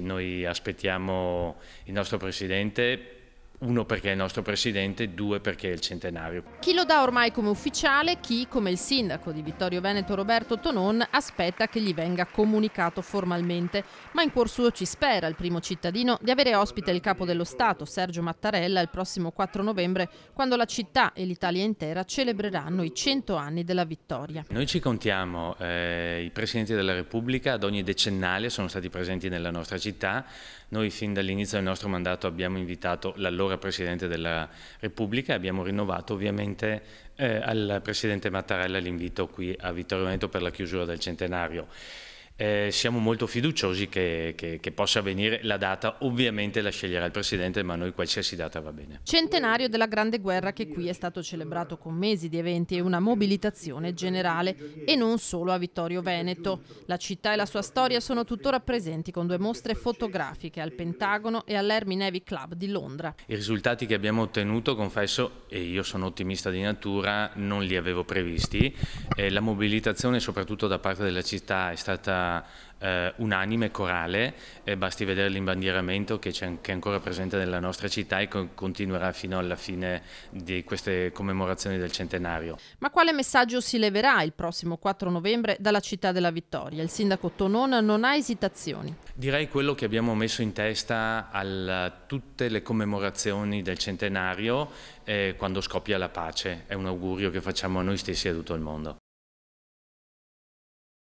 Noi aspettiamo il nostro Presidente uno perché è il nostro presidente, due perché è il centenario. Chi lo dà ormai come ufficiale, chi come il sindaco di Vittorio Veneto Roberto Tonon aspetta che gli venga comunicato formalmente, ma in cuor suo ci spera il primo cittadino di avere ospite il capo dello Stato, Sergio Mattarella, il prossimo 4 novembre, quando la città e l'Italia intera celebreranno i 100 anni della vittoria. Noi ci contiamo, eh, i presidenti della Repubblica ad ogni decennale sono stati presenti nella nostra città, noi fin dall'inizio del nostro mandato abbiamo invitato l'allora allora Presidente della Repubblica abbiamo rinnovato ovviamente eh, al Presidente Mattarella l'invito qui a Vittorio Veneto per la chiusura del centenario. Eh, siamo molto fiduciosi che, che, che possa avvenire la data, ovviamente la sceglierà il Presidente, ma a noi qualsiasi data va bene. Centenario della Grande Guerra che qui è stato celebrato con mesi di eventi e una mobilitazione generale e non solo a Vittorio Veneto. La città e la sua storia sono tuttora presenti con due mostre fotografiche al Pentagono e all'Hermi Navy Club di Londra. I risultati che abbiamo ottenuto, confesso, e io sono ottimista di natura, non li avevo previsti. Eh, la mobilitazione soprattutto da parte della città è stata eh, unanime, corale, e basti vedere l'imbandieramento che, che, è ancora presente nella nostra città e co continuerà fino alla fine di queste commemorazioni del centenario. Ma quale messaggio si leverà il prossimo 4 novembre dalla città della Vittoria? Il sindaco Tonona non ha esitazioni. Direi quello che abbiamo messo in testa a tutte le commemorazioni del centenario eh, quando scoppia la pace, è un augurio che facciamo a noi stessi e a tutto il mondo.